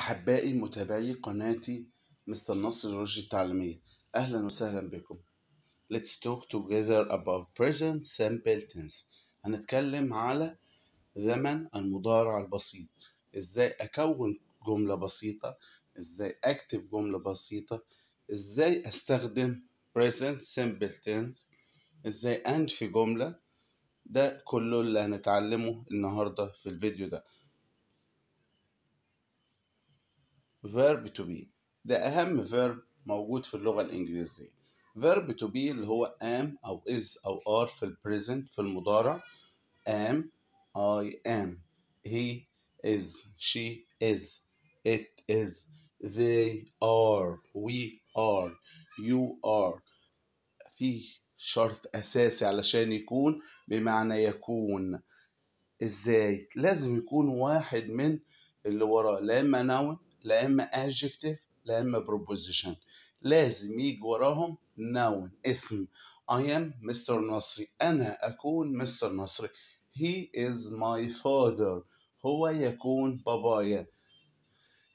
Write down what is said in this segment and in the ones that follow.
أحبائي متابعي قناتي مستر نصر الرشد التعليمية أهلا وسهلا بكم Let's talk together about present simple tense هنتكلم على زمن المضارع البسيط إزاي أكون جملة بسيطة إزاي أكتب جملة بسيطة إزاي أستخدم present simple tense إزاي أنفي جملة ده كله اللي هنتعلمه النهاردة في الفيديو ده verb to be ده أهم verb موجود في اللغة الإنجليزية verb to be اللي هو am أو is أو are في present في المضارع am I am he is she is it is they are we are you are في شرط أساسي علشان يكون بمعنى يكون إزاي لازم يكون واحد من اللي وراه لا إما نون لا اما adjective لا اما بروبوزيشن لازم يجي وراهم noun اسم I am مستر نصري أنا أكون مستر نصري he is my father هو يكون بابايا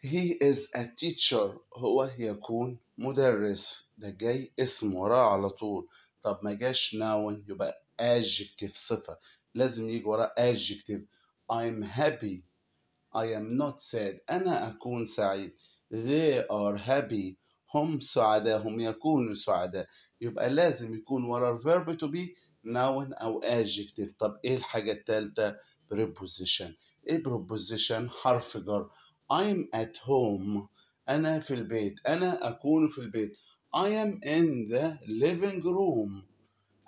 he is a teacher هو يكون مدرس ده جاي اسم وراه على طول طب ما جاش noun يبقى adjective صفة لازم يجي وراه adjective I'm happy I am not sad أنا أكون سعيد they are happy هم سعداء هم يكونوا سعداء يبقى لازم يكون ورا الفيرب تو بي noun أو adjective طب إيه الحاجة التالتة preposition إيه preposition حرف جر I'm at home أنا في البيت أنا أكون في البيت I am in the living room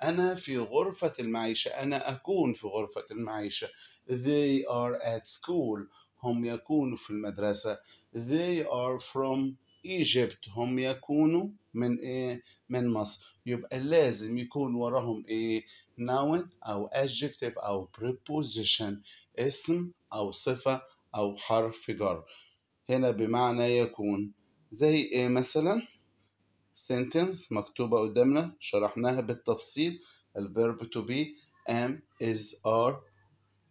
أنا في غرفة المعيشة أنا أكون في غرفة المعيشة They are at school هم يكونوا في المدرسة they are from Egypt هم يكونوا من إيه من مصر يبقى لازم يكون وراهم إيه noun أو adjective أو preposition اسم أو صفة أو حرف جر هنا بمعنى يكون زي إيه مثلا sentence مكتوبة قدامنا شرحناها بالتفصيل الverb to be am is are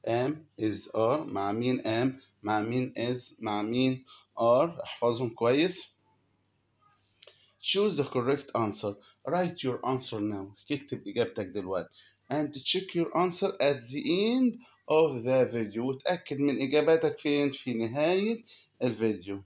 am is are مع مين am مع مين is مع مين are احفظهم كويس choose the correct answer write your answer now اكتب اجابتك دلوقتي and check your answer at the end of the video وتأكد من إجاباتك فين في نهاية الفيديو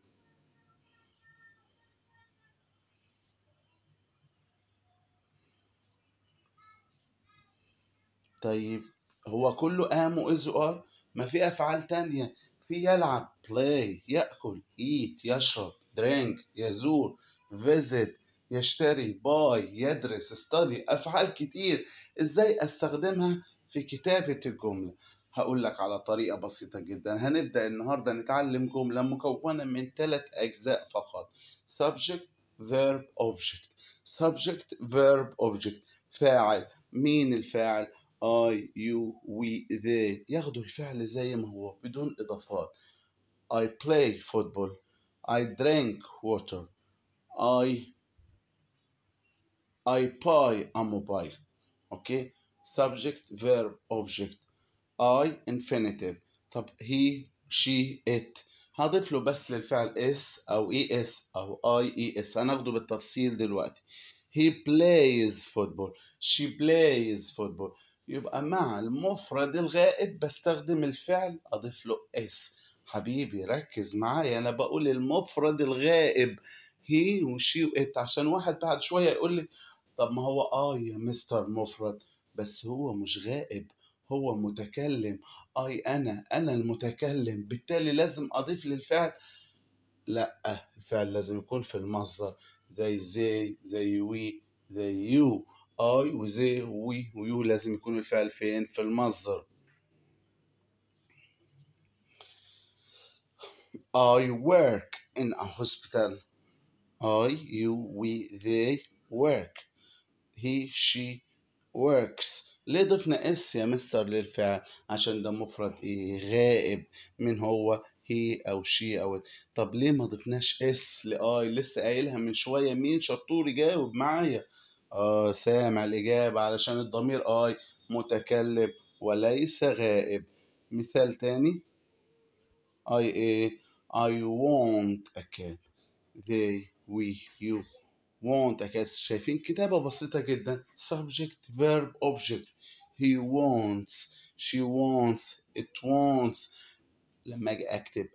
طيب هو كله ام واز ار ما في افعال تانية في يلعب بلاي ياكل ايت يشرب درينك يزور فيزيت يشتري باي يدرس ستادي افعال كتير ازاي استخدمها في كتابه الجمله هقول لك على طريقة بسيطة جدا هنبدأ النهاردة نتعلم جملة مكونة من ثلاث أجزاء فقط subject verb object subject verb object فاعل مين الفاعل I, you, we, they ياخدوا الفعل زي ما هو بدون إضافات I play football I drink water I I buy a mobile okay subject verb object I infinitive طب he she it هضيف له بس للفعل S او es او I es هناخده بالتفصيل دلوقتي he plays football she plays football يبقى مع المفرد الغائب بستخدم الفعل أضيف له اس حبيبي ركز معايا أنا بقول المفرد الغائب هي وشي وإت عشان واحد بعد شوية يقول لي طب ما هو آه يا مستر مفرد بس هو مش غائب هو متكلم اي انا انا المتكلم بالتالي لازم اضيف للفعل لا الفعل لازم يكون في المصدر زي زي زي وي زي يو اي وزي وي ويو لازم يكون الفعل فين في المصدر I work in a hospital I you we they work he she works ليه ضفنا اس يا مستر للفعل عشان ده مفرد ايه غائب من هو هي او شي او طب ليه ما ضفناش اس لاي لسه قايلها من شويه مين شطور يجاوب معايا آه سامع الإجابة علشان الضمير آي متكلم وليس غائب مثال تاني I a I want a cat they we you want a cat شايفين كتابة بسيطة جدا subject verb object he wants she wants it wants لما اجي اكتب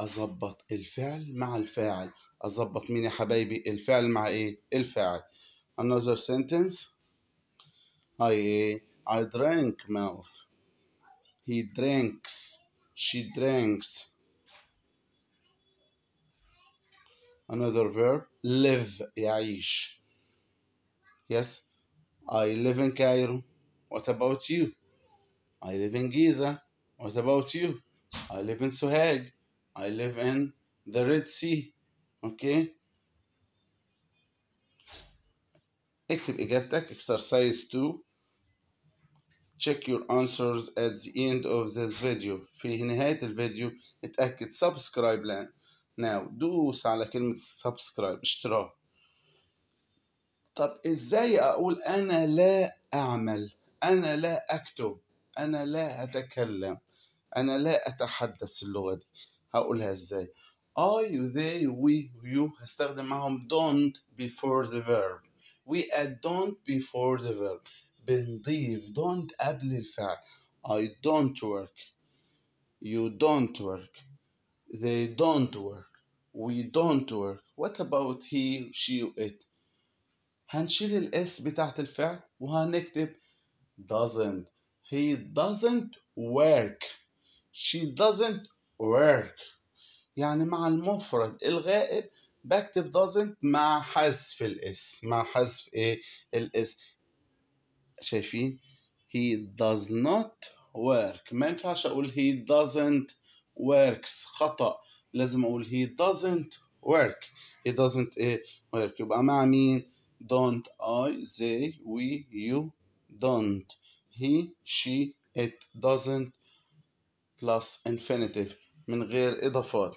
اظبط الفعل مع الفاعل اظبط مين يا حبايبي الفعل مع ايه الفاعل another sentence. I I drank milk. He drinks. She drinks. Another verb live يعيش. Yes, I live in Cairo. What about you? I live in Giza. What about you? I live in Suhaig. I live in the Red Sea. Okay. اكتب إجابتك exercise 2 check your answers at the end of this video في نهاية الفيديو اتأكد subscribe لنا now دوس على كلمة subscribe اشتراك طب ازاي اقول انا لا اعمل انا لا اكتب انا لا اتكلم انا لا اتحدث اللغة دي هقولها ازاي I, they, we, you هستخدم معهم don't before the verb we add don't before the verb بنضيف don't قبل الفعل I don't work you don't work they don't work we don't work what about he she it هنشيل الاس بتاعت الفعل وهنكتب doesn't he doesn't work she doesn't work يعني مع المفرد الغائب بكتب doesn't مع حذف الاس مع حذف ايه الاس شايفين he does not work ما ينفعش اقول he doesn't works خطأ لازم اقول he doesn't work he doesn't ايه work يبقى مع مين don't I they we you don't he she it doesn't plus infinitive من غير اضافات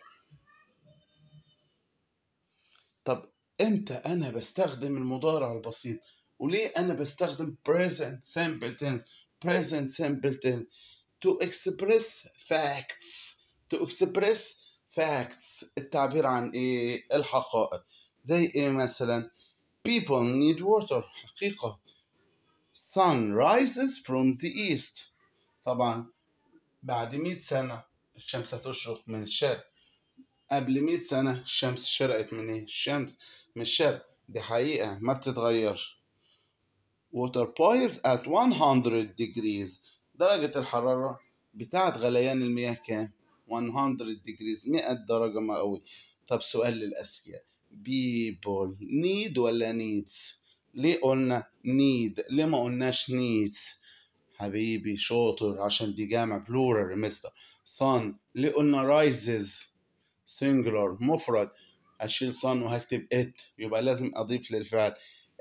امتى انا بستخدم المضارع البسيط وليه انا بستخدم present simple tense present simple tense to express facts to express facts التعبير عن ايه الحقائق زي ايه مثلا people need water حقيقة sun rises from the east طبعا بعد مئة سنة الشمس هتشرق من الشرق قبل مية سنة الشمس شرقت من ايه؟ الشمس من الشرق دي حقيقة ما بتتغيرش water boils at 100 degrees درجة الحرارة بتاعة غليان المياه كام؟ 100 degrees 100 درجة مئوية طب سؤال للأسئلة people need ولا needs؟ ليه قلنا need؟ ليه ما قلناش needs؟ حبيبي شاطر عشان دي جامع plural مستر sun ليه قلنا rises؟ singular مفرد هشيل son وهكتب it يبقى لازم أضيف للفعل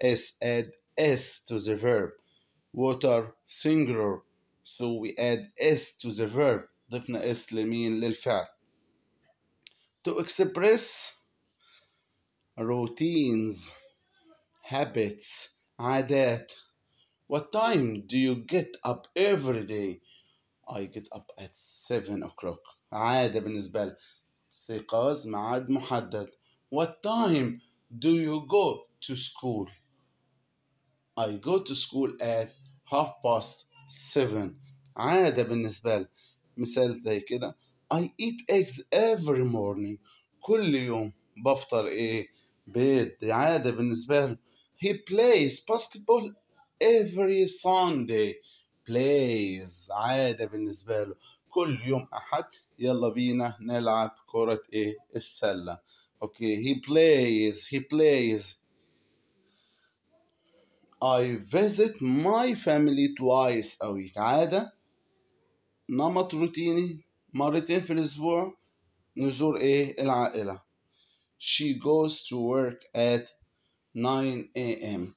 s add s to the verb water singular so we add s to the verb ضفنا s لمين للفعل to express routines habits عادات what time do you get up every day I get up at 7 o'clock عادة بالنسبة لي استيقاظ ميعاد محدد What time do you go to school? I go to school at half past seven عادة بالنسبة لي مثال زي كده I eat eggs every morning كل يوم بفطر ايه بيض عادة بالنسبة له he plays basketball every Sunday plays عادة بالنسبة له كل يوم أحد يلا بينا نلعب كرة ايه السلة اوكي he plays he plays I visit my family twice a week عادة نمط روتيني مرتين في الأسبوع نزور إيه العائلة She goes to work at 9 a.m.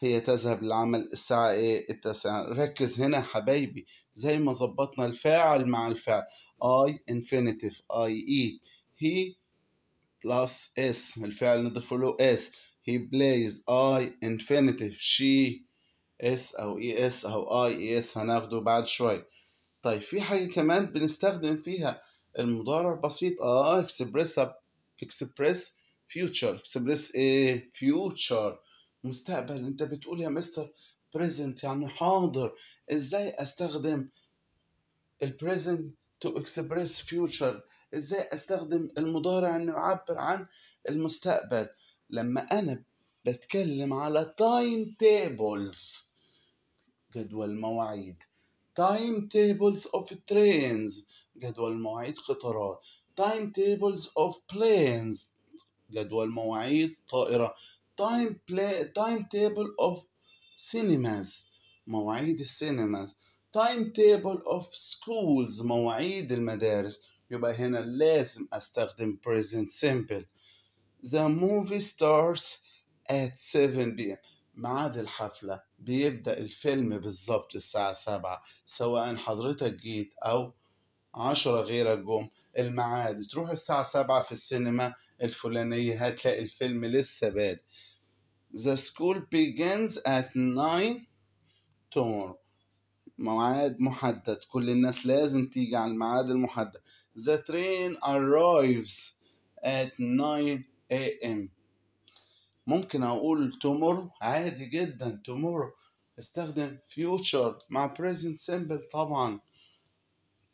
هي تذهب للعمل الساعة ايه التاسعة ركز هنا حبايبي زي ما ظبطنا الفاعل مع الفعل I infinitive I eat he plus s الفعل نضيف له s he plays I infinitive she s او اي e اس او اي اي اس هناخده بعد شوية طيب في حاجة كمان بنستخدم فيها المضارع بسيط اه اكسبريس اكسبريس فيوتشر اكسبريس ايه فيوتشر مستقبل انت بتقول يا مستر بريزنت يعني حاضر ازاي استخدم البريزنت تو اكسبريس فيوتشر ازاي استخدم المضارع انه يعبر عن المستقبل لما انا بتكلم على تايم تيبلز جدول مواعيد تايم تيبلز اوف ترينز جدول مواعيد قطارات تايم تيبلز اوف بلينز جدول مواعيد طائرة تايم بلاي تايم تيبل اوف سينماز مواعيد السينما تايم تيبل اوف سكولز مواعيد المدارس يبقى هنا لازم استخدم present simple the movie starts at 7 pm ميعاد الحفلة بيبدأ الفيلم بالظبط الساعة سبعة سواء حضرتك جيت أو عشرة غيرك جم الميعاد تروح الساعة سبعة في السينما الفلانية هتلاقي الفيلم لسه بادئ The school begins at 9 tomorrow ميعاد محدد كل الناس لازم تيجي على الميعاد المحدد The train arrives at 9 a.m. ممكن أقول tomorrow عادي جدا tomorrow استخدم future مع present simple طبعا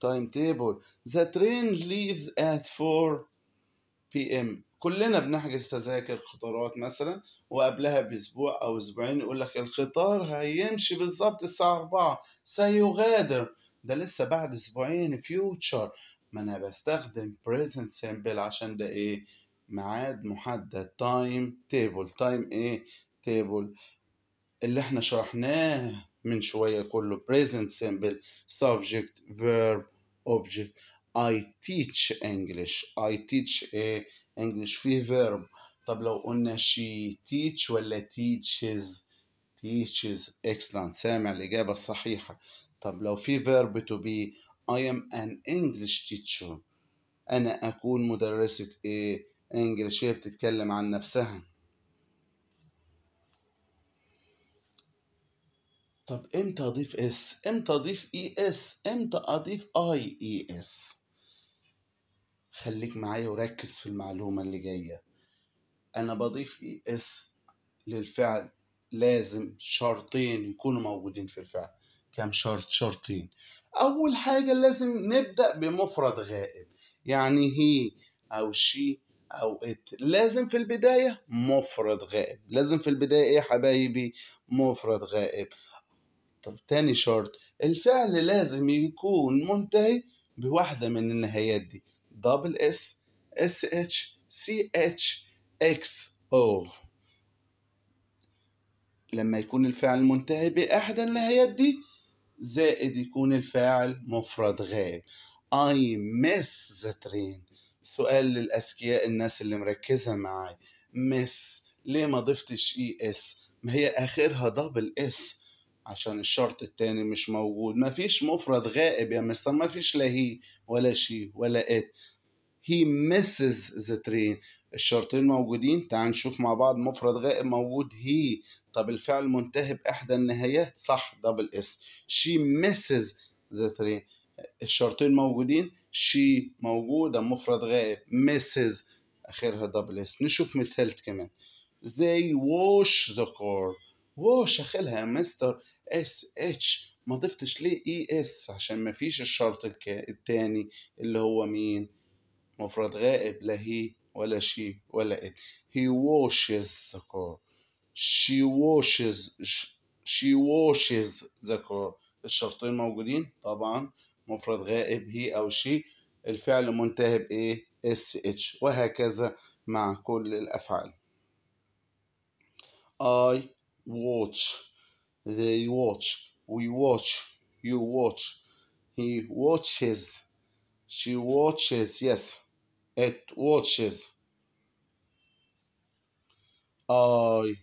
timetable the train leaves at 4 p.m. كلنا بنحجز تذاكر قطارات مثلا وقبلها باسبوع او اسبوعين يقول لك القطار هيمشي بالظبط الساعه 4 سيغادر ده لسه بعد اسبوعين فيوتشر ما انا بستخدم present simple عشان ده ايه ميعاد محدد تايم تيبل تايم ايه تيبل اللي احنا شرحناه من شويه كله present simple subject verb object I teach English I teach ايه انجلش فيه فيرب طب لو قلنا شي تيتش ولا تيتشز تيتشز اكسلنت سامع الاجابه الصحيحه طب لو في فيرب تو بي I am an English teacher أنا أكون مدرسة إيه؟ إنجلش هي بتتكلم عن نفسها طب إمتى أضيف اس؟ إمتى أضيف إي e اس؟ إمتى أضيف أي إي اس؟ خليك معايا وركز في المعلومة اللي جاية أنا بضيف إي e إس للفعل لازم شرطين يكونوا موجودين في الفعل كم شرط شرطين أول حاجة لازم نبدأ بمفرد غائب يعني هي أو شي أو إت لازم في البداية مفرد غائب لازم في البداية إيه حبايبي مفرد غائب طب تاني شرط الفعل لازم يكون منتهي بواحدة من النهايات دي دبل اس اس اتش سي اتش اكس او لما يكون الفعل منتهي بإحدى النهايات دي زائد يكون الفاعل مفرد غائب I miss the train سؤال للأذكياء الناس اللي مركزة معايا miss ليه ما ضفتش اي e اس ما هي آخرها دبل اس عشان الشرط التاني مش موجود ما فيش مفرد غائب يا مستر ما فيش لا هي ولا شي ولا ات هي misses ذا ترين الشرطين موجودين تعال نشوف مع بعض مفرد غائب موجود هي طب الفعل منتهي بإحدى النهايات صح دبل اس شي misses ذا ترين الشرطين موجودين شي موجودة مفرد غائب misses آخرها دبل اس نشوف مثال كمان they wash the car wash آخرها مستر اس اتش ما ضفتش ليه اي e اس عشان مفيش الشرط الثاني اللي هو مين مفرد غائب لا هي ولا شي ولا it he washes the car she washes she washes the car الشرطين موجودين طبعا مفرد غائب هي أو شي الفعل منتهي بإيه sh وهكذا مع كل الأفعال I watch they watch we watch you watch he watches she watches yes It watches. I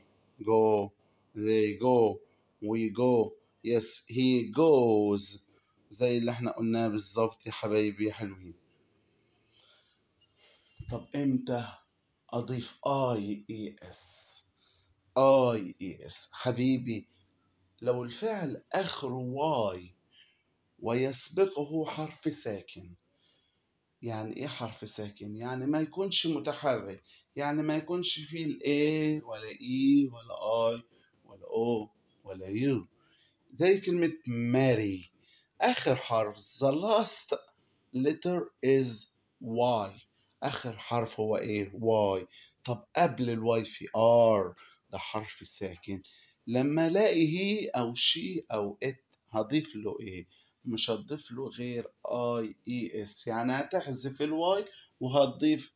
go. They go. We go. Yes, he goes. زي اللي احنا قلناه بالظبط يا حبايبي يا حلوين. طب امتى اضيف اي اي اس؟ اي اي اس حبيبي لو الفعل اخره واي ويسبقه حرف ساكن يعني ايه حرف ساكن يعني ما يكونش متحرك يعني ما يكونش فيه الاي ولا اي e ولا اي ولا او ولا يو زي كلمة ماري آخر حرف the last letter is Y آخر حرف هو إيه Y طب قبل الواي في R ده حرف ساكن لما الاقي هي أو شي أو إت هضيف له إيه مش هتضيف له غير اي اي اس يعني هتحذف الواي وهتضيف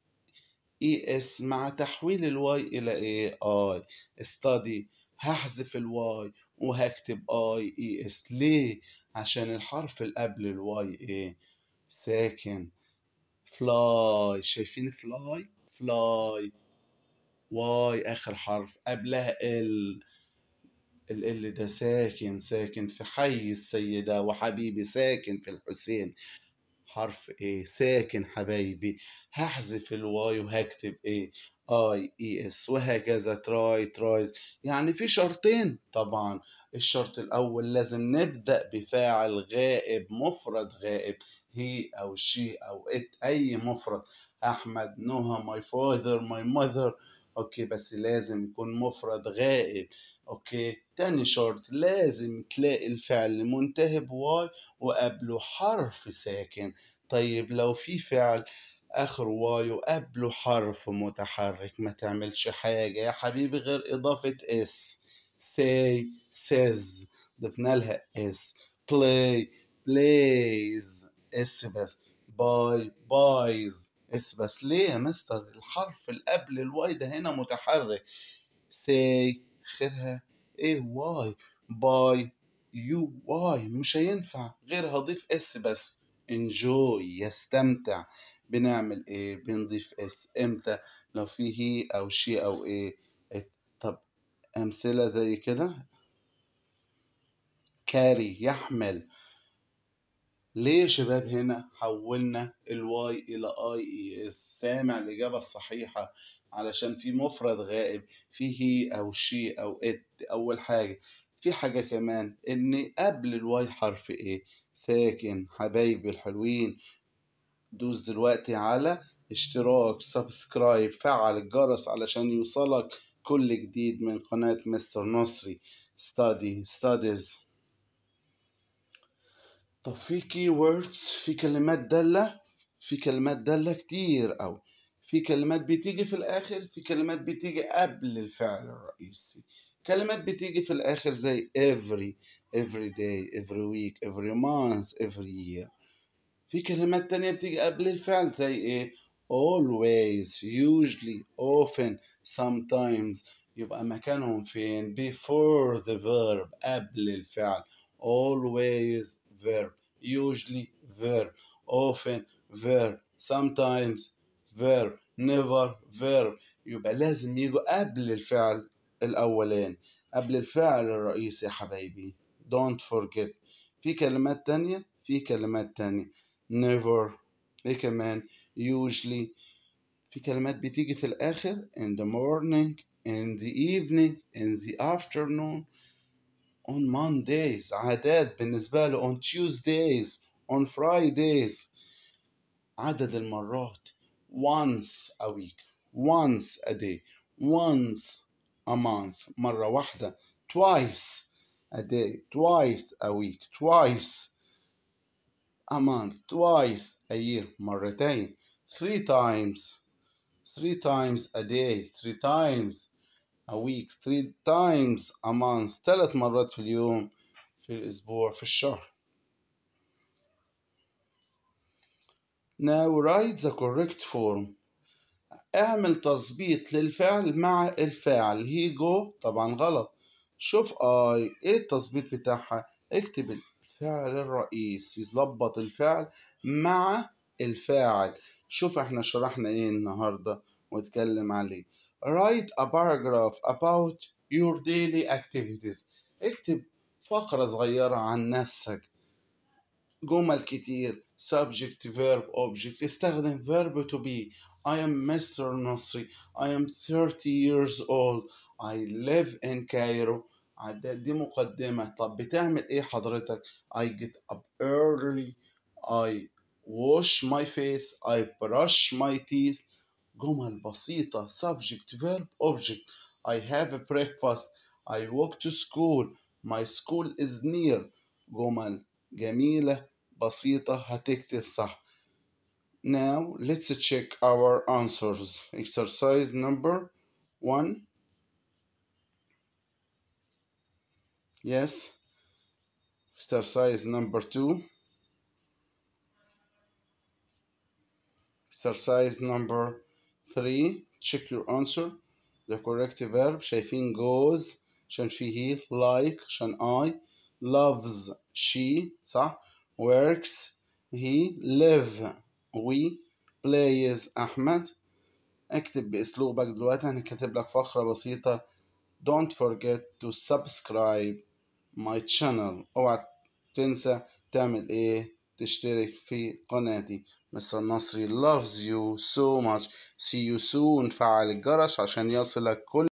اي e اس مع تحويل الواي الى ايه اي استادي هحذف الواي وهكتب اي اي اس ليه عشان الحرف اللي قبل الواي ايه ساكن فلاي شايفين فلاي فلاي واي اخر حرف قبلها ال اللي ده ساكن ساكن في حي السيدة وحبيبي ساكن في الحسين حرف ايه ساكن حبايبي هحذف الواي وهكتب ايه اي اي اس وهكذا تراي ترايز يعني في شرطين طبعا الشرط الاول لازم نبدا بفاعل غائب مفرد غائب هي او شي او ات اي مفرد احمد نهى ماي فاذر ماي ماذر اوكي بس لازم يكون مفرد غائب اوكي تاني شرط لازم تلاقي الفعل منتهي بواي وقبله حرف ساكن طيب لو في فعل اخر واي وقبله حرف متحرك ما تعملش حاجه يا حبيبي غير اضافه اس say says ضفنا لها اس play plays اس بس باي بايز اس بس ليه يا مستر الحرف اللي قبل الواي ده هنا متحرك سي خيرها ايه واي باي يو واي مش هينفع غير هضيف اس بس انجوي يستمتع بنعمل ايه بنضيف اس امتى لو في هي او شي او ايه طب امثله زي كده كاري يحمل ليه يا شباب هنا حولنا الواي الى اي اس سامع الاجابه الصحيحه علشان في مفرد غائب في هي او شي او ات اول حاجه في حاجه كمان ان قبل الواي حرف ايه ساكن حبايبي الحلوين دوس دلوقتي على اشتراك سبسكرايب فعل الجرس علشان يوصلك كل جديد من قناه مستر نصري ستادي ستاديز طب في كي ووردز في كلمات دالة في كلمات دالة كتير أوي في كلمات بتيجي في الآخر في كلمات بتيجي قبل الفعل الرئيسي كلمات بتيجي في الآخر زي every every day every week every month every year في كلمات تانية بتيجي قبل الفعل زي إيه always usually often sometimes يبقى مكانهم فين before the verb قبل الفعل always verb usually verb often verb sometimes verb never verb يبقى لازم يجوا قبل الفعل الأولاني قبل الفعل الرئيسي يا حبايبي don't forget في كلمات تانية في كلمات تانية never ايه كمان usually في كلمات بتيجي في الآخر in the morning in the evening in the afternoon on Mondays عادات بالنسبة له on Tuesdays on Fridays عدد المرات once a week once a day once a month مرة واحدة twice a day twice a week twice a month twice a year مرتين three times three times a day three times a week three times a month ثلاث مرات في اليوم في الأسبوع في الشهر Now write the correct form اعمل تظبيط للفعل مع الفاعل he go طبعا غلط شوف I ايه التظبيط بتاعها اكتب الفعل الرئيس يظبط الفعل مع الفاعل شوف احنا شرحنا ايه النهارده واتكلم عليه write a paragraph about your daily activities اكتب فقرة صغيرة عن نفسك جمل كتير subject verb object استخدم verb to be I am Mr. Nasri I am 30 years old I live in Cairo دي مقدمة طب بتعمل ايه حضرتك I get up early I wash my face I brush my teeth جمل بسيطة subject verb object I have a breakfast I walk to school my school is near جمل جميلة بسيطة هتكتب صح Now let's check our answers exercise number one yes exercise number two exercise number 3 check your answer the correct verb شايفين goes عشان في he like عشان I loves she صح works he live we plays أحمد اكتب بأسلوبك دلوقتي أنا لك فقرة بسيطة don't forget to subscribe my channel اوعى تنسى تعمل ايه تشترك في قناتي مستر نصري loves you so much see you soon فعل الجرس عشان يصلك كل